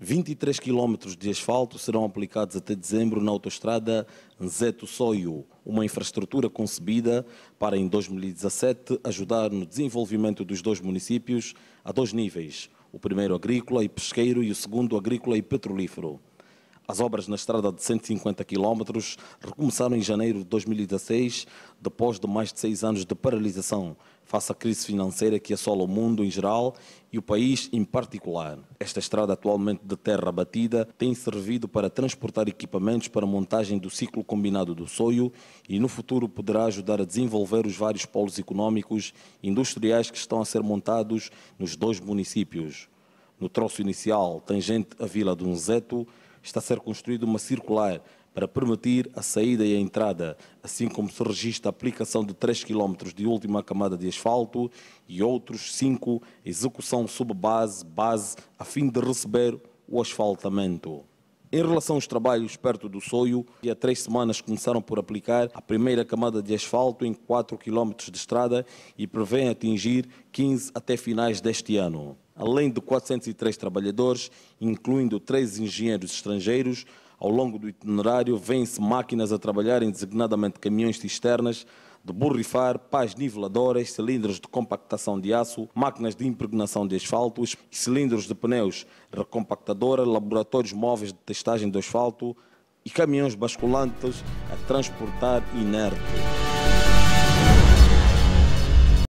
23 quilómetros de asfalto serão aplicados até dezembro na autoestrada Nzeto-Soio, uma infraestrutura concebida para, em 2017, ajudar no desenvolvimento dos dois municípios a dois níveis, o primeiro agrícola e pesqueiro e o segundo agrícola e petrolífero. As obras na estrada de 150 km recomeçaram em janeiro de 2016, depois de mais de seis anos de paralisação, face à crise financeira que assola o mundo em geral e o país em particular. Esta estrada, atualmente de terra batida, tem servido para transportar equipamentos para a montagem do ciclo combinado do soio e no futuro poderá ajudar a desenvolver os vários polos econômicos e industriais que estão a ser montados nos dois municípios. No troço inicial, tangente à Vila do Unzeto, está a ser construída uma circular para permitir a saída e a entrada, assim como se registra a aplicação de 3 km de última camada de asfalto e outros 5 execução sob base, base, a fim de receber o asfaltamento. Em relação aos trabalhos perto do Soio, há três semanas começaram por aplicar a primeira camada de asfalto em 4 km de estrada e prevêem atingir 15 até finais deste ano além de 403 trabalhadores, incluindo três engenheiros estrangeiros. Ao longo do itinerário, vêm-se máquinas a trabalhar em designadamente caminhões cisternas, de borrifar, pás niveladoras, cilindros de compactação de aço, máquinas de impregnação de asfaltos, cilindros de pneus recompactadora, laboratórios móveis de testagem do asfalto e caminhões basculantes a transportar inerte.